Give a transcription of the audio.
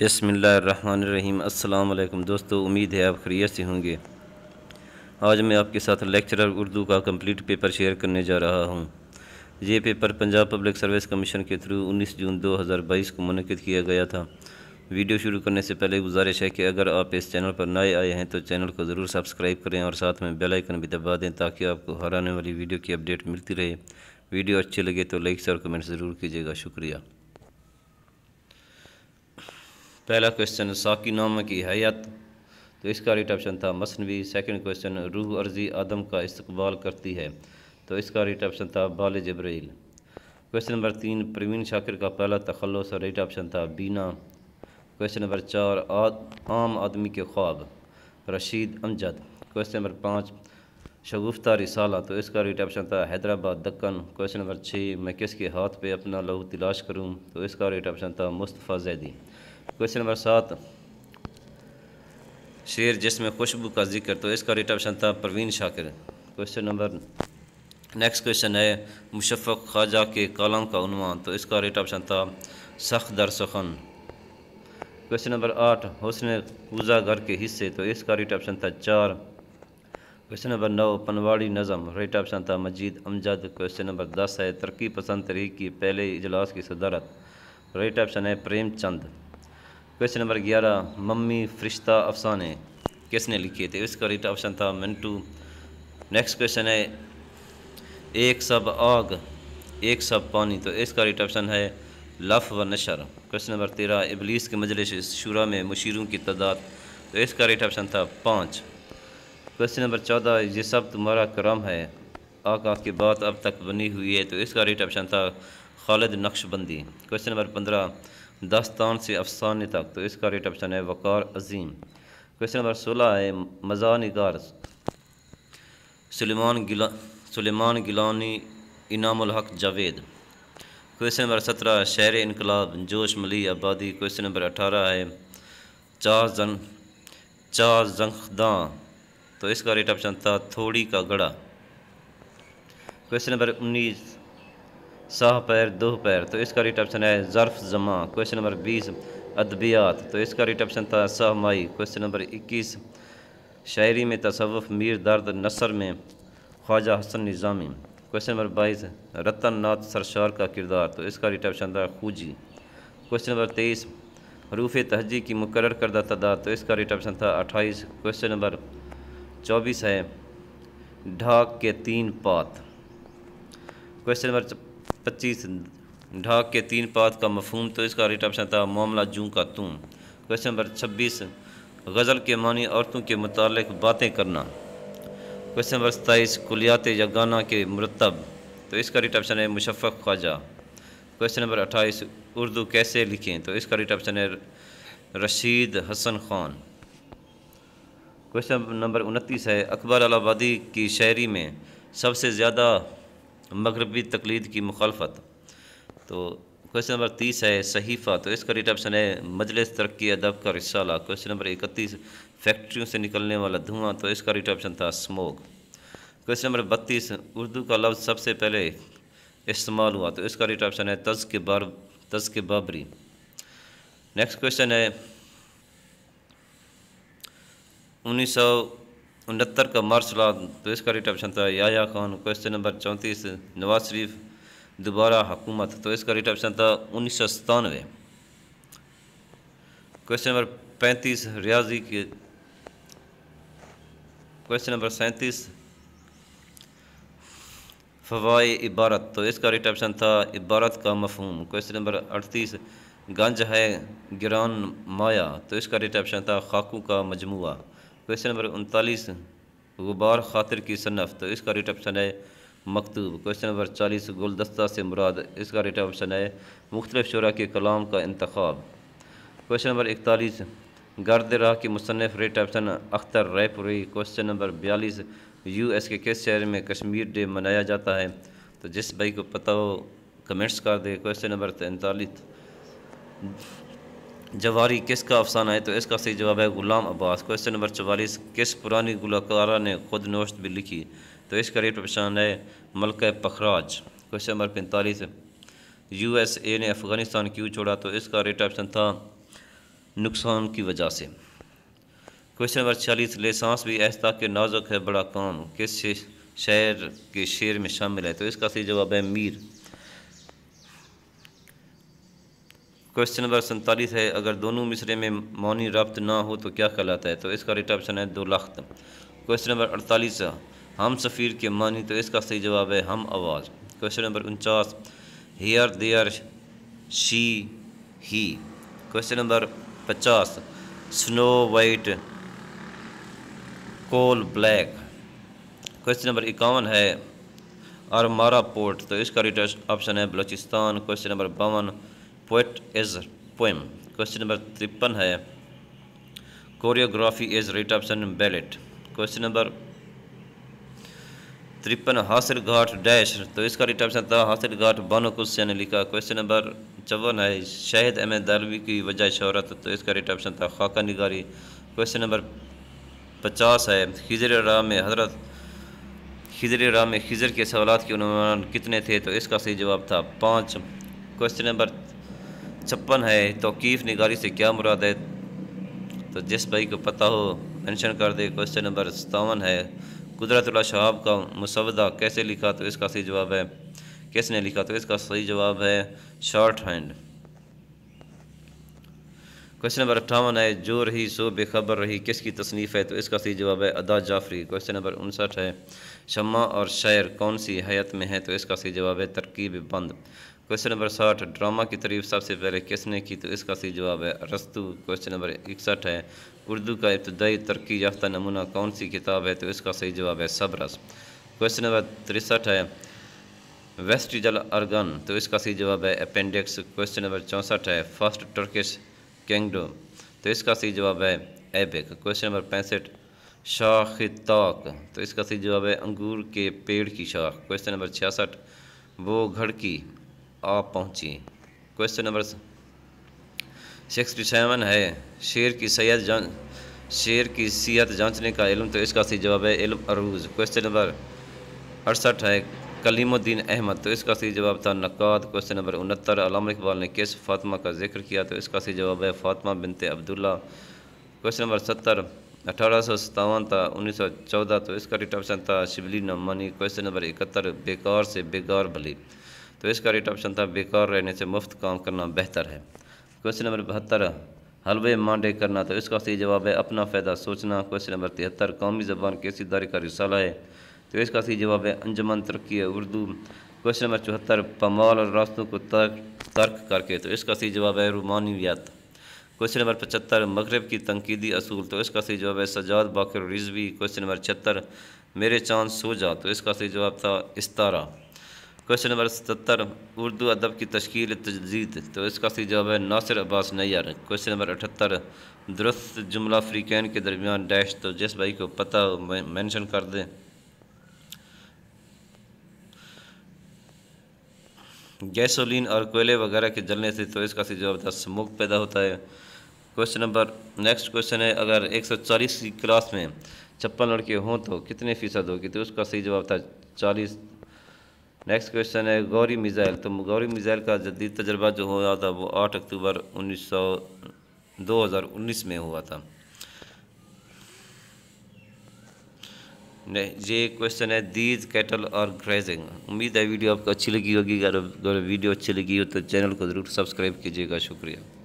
बसमीम अल्लाम दोस्तों उम्मीद है आप खरीत से होंगे आज मैं आपके साथ लेक्चरर उर्दू का कंप्लीट पेपर शेयर करने जा रहा हूँ ये paper Punjab public service commission के थ्रू 19 जून 2022 को मनकद किया गया था वीडियो शुरू करने से पहले गुजारिश है कि अगर आप इस चैनल पर नए आए हैं तो चैनल को ज़रूर सब्सक्राइब करें और साथ में बेलाइकन भी दबा दें ताकि आपको हर आने वाली वीडियो की अपडेट मिलती रहे वीडियो अच्छी लगे तो लाइक्स और कमेंट ज़रूर कीजिएगा शुक्रिया पहला क्वेश्चन नामा की हयात तो इसका राइट ऑप्शन था मसनवी सेकंड क्वेश्चन रूह अर्जी आदम का इस्तबाल करती है तो इसका राइट ऑप्शन था बाल जब्रैल क्वेश्चन नंबर तीन प्रवीण शाकिर का पहला तखलस और राइट ऑप्शन था बीना क्वेश्चन नंबर चार आद, आम आदमी के ख्वाब रशीद अमजद क्वेश्चन नंबर पाँच शगुफ्ता रिसाला तो इसका राइट ऑप्शन था हैदराबाद दक्कन क्वेश्चन नंबर छः मैं किसके हाथ पे अपना लहू तलाश करूँ तो इसका राइट ऑप्शन था मुस्तफ़ा जैदी क्वेश्चन नंबर सात शेर जिसमें खुशबू का जिक्र तो इसका रेट ऑप्शन था Parveen Shakir question number next question है मुशफ ख्वाजा के कलम का उनवान तो इसका रेट ऑप्शन था सख दर सखन क्वेश्चन नंबर आठ हुसन पूजा घर के हिस्से तो इसका रेट ऑप्शन था चार क्वेश्चन नंबर नौ पनवाड़ी नज़म रेट ऑप्शन था मजीद अमजद क्वेश्चन नंबर दस है तरक्की पसंद तरीक की पहले इजलास की सदारत रेट ऑप्शन है प्रेमचंद चंद क्वेश्चन नंबर ग्यारह मम्मी फरिश्ता अफसाने किसने लिखे थे इसका रेट ऑप्शन था मिनटू नेक्स्ट क्वेश्चन है एक सब आग एक सब पानी तो इसका रिट ऑप्शन है लफ व नशर क्वेश्चन नंबर तेरह इबलीस के मजल शुरा में मशीरों की तादाद तो इसका रेट ऑप्शन था पाँच क्वेश्चन नंबर चौदह ये सब तुम्हारा क्रम है आका की बात अब तक बनी हुई है तो इसका रेट ऑप्शन था खालिद नक्शबंदी क्वेश्चन नंबर पंद्रह दास्तान से अफसाने तक तो इसका रेट ऑप्शन है वक़ार अजीम क्वेश्चन नंबर सोलह है मज़ा निगार सलेमान गिला सलेमान गिलानी इनामुल हक जावेद क्वेश्चन नंबर सत्रह शहर इनकलाब जोश मली आबादी क्वेश्चन नंबर अठारह है चार जन चार जंखदा तो इसका रेट ऑप्शन था थोड़ी का गड़ा क्वेश्चन नंबर उन्नीस सह पैर दो पैर तो इसका रिट ऑप्शन है ज़र्फ़ जमा क्वेश्चन नंबर बीस अदबियात तो इसका रिट ऑप्शन था सह माई क्वेश्चन नंबर इक्कीस शायरी में तसवफ मीर दर्द नसर में ख्वाजा हसन निज़ामी क्वेश्चन नंबर बाईस रतन नाथ सरशार का किरदार तो इसका रिट ऑप्शन था खूजी क्वेश्चन नंबर तेईस रूफ़ तहजी की मुकर करदा तदाद तो इसका रिट ऑप्शन था अट्ठाईस क्वेश्चन नंबर चौबीस है ढाक के तीन पात क्वेश्चन नंबर पच्चीस ढाक के तीन पात का मफहम तो इसका राइट ऑप्शन था मामला जूं का तुम क्वेश्चन नंबर छब्बीस गज़ल के मानी औरतों के मुतल बातें करना क्वेश्चन नंबर सताईस कुलियात या गाना के मरतब तो इसका रिट ऑप्शन है मुशफ़ ख्वाजा क्वेश्चन नंबर अट्ठाईस उर्दू कैसे लिखें तो इसका रिट ऑप्शन है रशीद हसन खान क्वेश्चन नंबर उनतीस है अकबर अलाबादी की शायरी में सबसे ज़्यादा मगरबी तकलीद की मुखालफत तो क्वेश्चन नंबर तीस है सहीफ़ा तो इसका रेट ऑप्शन है मजलिस तरक्की अदब का रिसाला क्वेश्चन नंबर इकतीस फैक्ट्रियों से निकलने वाला धुआं तो इसका रेट ऑप्शन था स्मोक क्वेश्चन नंबर बत्तीस उर्दू का लफ्ज़ सबसे पहले इस्तेमाल हुआ तो इसका रेट ऑप्शन है तज के बार तज के बाबरी नेक्स्ट क्वेश्चन है उन्नीस सौ उनहत्तर का ला तो इसका राइट ऑप्शन था याया खान क्वेश्चन नंबर चौंतीस नवाज शरीफ दोबारा हुकूमत तो इसका राइट ऑप्शन था उन्नीस सौ सतानवे क्वेश्चन नंबर पैंतीस रियाजी के क्वेश्चन नंबर सैंतीस फवाए इबारत तो इसका राइट ऑप्शन था इबारत का मफहम क्वेश्चन नंबर अड़तीस गंज है गिरान माया तो इसका राइट ऑप्शन था खाकू का मजमुआ क्वेश्चन नंबर उनतालीस गुबार खातिर की सनफ तो इसका रेट ऑप्शन है मकतूब क्वेश्चन नंबर चालीस गुलदस्ता से मुराद इसका रेट ऑप्शन है मुख्तलिफ शुरा के कलाम का इंतखब क्वेश्चन नंबर इकतालीस गर्द राह की मुसनफ़ right option Akhtar Raipuri question number बयालीस यू एस के किस शहर में कश्मीर डे मनाया जाता है तो जिस भाई को पता हो कमेंट्स कर दे क्वेश्चन नंबर तैंतालीस जवारी किसका अफसाना है तो इसका सही जवाब है गुलाम अब्बास क्वेश्चन नंबर चवालीस किस पुरानी गुलकारा ने खुद नोश्त भी लिखी तो इसका रेट पहचान है मलक पखराज क्वेश्चन नंबर पैंतालीस यू एस ए ने अफ़गानिस्तान क्यों छोड़ा तो इसका रेट ऑप्शन था नुकसान की वजह से क्वेश्चन नंबर छियालीस लेसांस भी ऐसा के नाजुक है बड़ा काम किस शहर के शेर में शामिल है तो इसका सही जवाब है मीर क्वेश्चन नंबर सैंतालीस है अगर दोनों मिसरे में मौनी रब्त ना हो तो क्या कहलाता है तो इसका रेट ऑप्शन है दो लाख क्वेश्चन नंबर अड़तालीस हम सफ़ीर के मानी तो इसका सही जवाब है हम आवाज़ क्वेश्चन नंबर उनचास here there she he question number पचास snow white coal black question number इक्यावन है अरमारा पोर्ट तो इसका रिटर्न ऑप्शन है बलूचिस्तान क्वेश्चन नंबर बावन poet as poem question number तिरपन है choreography is right option ballet question number तिरपन हासिल घाट डैश तो इसका राइट ऑप्शन था हासिल घाट बानो कुस्या ने लिखा क्वेश्चन नंबर चौवन है शहद अहमद दालवी की वजह शहरत तो इसका राइट ऑप्शन था खाका निगारी क्वेश्चन नंबर पचास है खिजर राम हजरत खिजर राम खिजर के सवाल के अनुमान कितने थे तो इसका सही जवाब था पाँच क्वेश्चन नंबर छप्पन है तोकीफ़ निगारी से क्या मुराद है तो जिस भाई को पता हो मेंशन कर दे क्वेश्चन नंबर सतावन है कुदरतुल्ला शहाब का मुसवदा कैसे लिखा तो इसका सही जवाब है किसने लिखा तो इसका सही जवाब है शॉर्ट हैंड क्वेश्चन नंबर अट्ठावन है जो रही सो बेखबर रही किसकी तसनीफ़ है तो इसका सही जवाब है अदा जाफरी क्वेश्चन नंबर उनसठ है शमा और शायर कौन सी हयात में है तो इसका सही जवाब है तरकीब बंद क्वेश्चन नंबर साठ ड्रामा की तरीफ सबसे पहले किसने की तो इसका सही जवाब है रस्तू क्वेश्चन नंबर इकसठ है उर्दू का इब्तदाई तरक्की याफ्ता नमूना कौन सी किताब है तो इसका सही जवाब है सबरस क्वेश्चन नंबर तिरसठ है वेस्टिजल अर्गन तो इसका सही जवाब है अपेंडिक्स क्वेश्चन नंबर चौंसठ है फर्स्ट टर्किश किंगडम तो इसका सही जवाब है एबिक क्वेश्चन नंबर पैंसठ शाख ताक तो इसका सही जवाब है अंगूर के पेड़ की शाख क्वेश्चन नंबर छियासठ वो घर की आ पहुंची क्वेश्चन नंबर सिक्सटी सेवन है शेर की सैयद जान शेर की सियत जांचने का इलम तो इसका सही जवाब है इलम अरूज क्वेश्चन नंबर अड़सठ है कलीमुद्दीन अहमद तो इसका सही जवाब था नक़ाद क्वेश्चन नंबर उनहत्तर अलाम इकबाल ने किस फ़ातिमा का जिक्र किया तो इसका सही जवाब है फ़ातिमा बिनते अब्दुल्ला क्वेश्चन नंबर सत्तर अठारह सौ सतावन था उन्नीस सौ चौदह तो इसका रेट ऑप्शन था शिवली नमानी क्वेश्चन नंबर इकहत्तर बेकार से बेकार भली तो इसका रेट ऑप्शन था बेकार रहने से मुफ्त काम करना बेहतर है क्वेश्चन नंबर बहत्तर हलवे मांडे करना तो इसका सही जवाब है अपना फ़ायदा सोचना क्वेश्चन नंबर तिहत्तर कौमी ज़बान कैसी दारे का रिसाला है तो इसका सही जवाब है अंजमन तरक्की उर्दू क्वेश्चन नंबर चौहत्तर पमाल और रास्तों को तर्क तर्क करके तो इसका सही जवाब है रोमानवियात क्वेश्चन नंबर पचहत्तर मगरब की तनकीदी असूल तो इसका सही जवाब है सजाद बाकर रिजवी क्वेश्चन नंबर छहत्तर मेरे चांद सो जा तो इसका सही जवाब था इस्तारा क्वेश्चन नंबर सतर उर्दू अदब की तश्कील तजदीद तो इसका सही जवाब है नासिर अब्बास नैर क्वेश्चन नंबर अठहत्तर दुरुस्त जुमला फ्रीकैन के दरमियान डैश तो जिस भाई को पता मैंशन कर दें गैसोलीन और कोयले वगैरह के जलने से तो इसका जवाब था स्मोक पैदा होता है क्वेश्चन नंबर नेक्स्ट क्वेश्चन है अगर 140 की क्लास में छप्पन लड़के हों तो कितने फ़ीसद होगी तो उसका सही जवाब था चालीस नेक्स्ट क्वेश्चन है गौरी मिज़ाइल तो गौरी मिज़ाइल का जदीद तजर्बा जो हुआ था वो आठ अक्टूबर उन्नीस सौ दो हज़ार उन्नीस में हुआ था ये क्वेश्चन है दीज कैटल और ग्रेजिंग उम्मीद है वीडियो आपको अच्छी लगी होगी अगर वीडियो अच्छी लगी हो तो चैनल को ज़रूर सब्सक्राइब कीजिएगा शुक्रिया